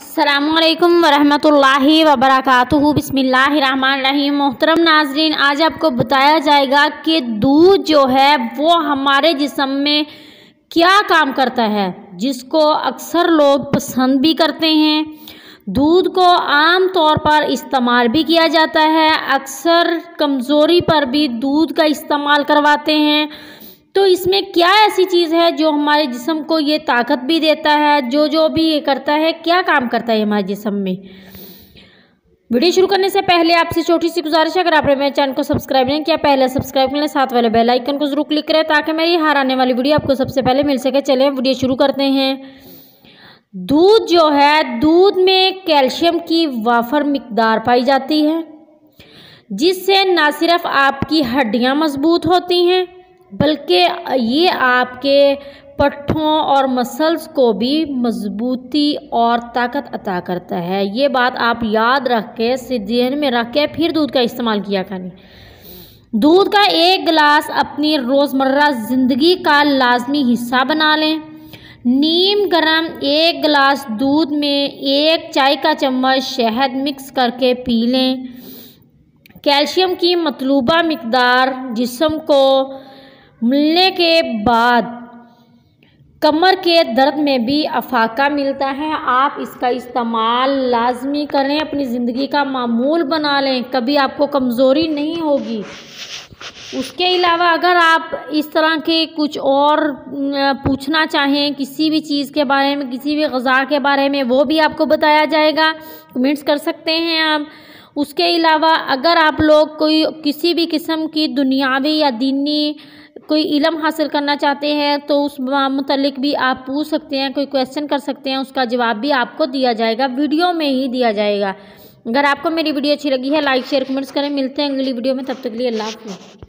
असलकम वरहमतुल्लाहि वबरकatuह बिस्मिल्लाहिर्रहमानिर्रहीम मोहतरम नाजरीन आज आपको बताया जाएगा कि दूध जो है वो हमारे जिसम में क्या काम करता है जिसको अक्सर लोग पसंद भी करते हैं दूध को आम तौर पर इस्तेमाल भी किया जाता है अक्सर कमज़ोरी पर भी दूध का इस्तेमाल करवाते हैं तो इसमें क्या ऐसी चीज़ है जो हमारे जिसम को ये ताकत भी देता है जो जो भी ये करता है क्या काम करता है हमारे जिसम में वीडियो शुरू करने से पहले आपसे छोटी सी गुजारिश है अगर आपने मेरे चैनल को सब्सक्राइब नहीं किया पहले सब्सक्राइब कर लें साथ वाले बेल आइकन को जरूर क्लिक करें ताकि मेरी हार आने वाली वीडियो आपको सबसे पहले मिल सके चले वीडियो शुरू करते हैं दूध जो है दूध में कैल्शियम की वाफर मकदार पाई जाती है जिससे ना सिर्फ आपकी हड्डियाँ मजबूत होती हैं बल्कि ये आपके पट्ठों और मसल्स को भी मजबूती और ताकत अता करता है ये बात आप याद रख के सिद्धन में रख के फिर दूध का इस्तेमाल किया करें दूध का एक गिलास अपनी रोज़मर्रा ज़िंदगी का लाजमी हिस्सा बना लें नीम गरम एक गिलास दूध में एक चाय का चम्मच शहद मिक्स करके पी लें कैल्शियम की मतलूबा मकदार जिसम को मिलने के बाद कमर के दर्द में भी अफाका मिलता है आप इसका इस्तेमाल लाजमी करें अपनी ज़िंदगी का मामूल बना लें कभी आपको कमज़ोरी नहीं होगी उसके अलावा अगर आप इस तरह के कुछ और पूछना चाहें किसी भी चीज़ के बारे में किसी भी गज़ा के बारे में वो भी आपको बताया जाएगा कमेंट्स कर सकते हैं आप उसके अलावा अगर आप लोग कोई किसी भी किस्म की दुनियावी या दीनी कोई इलम हासिल करना चाहते हैं तो उस मतलब भी आप पूछ सकते हैं कोई क्वेश्चन कर सकते हैं उसका जवाब भी आपको दिया जाएगा वीडियो में ही दिया जाएगा अगर आपको मेरी वीडियो अच्छी लगी है लाइक शेयर कमेंट्स करें मिलते हैं अगली वीडियो में तब तक के लिए अल्लाह हाफिज़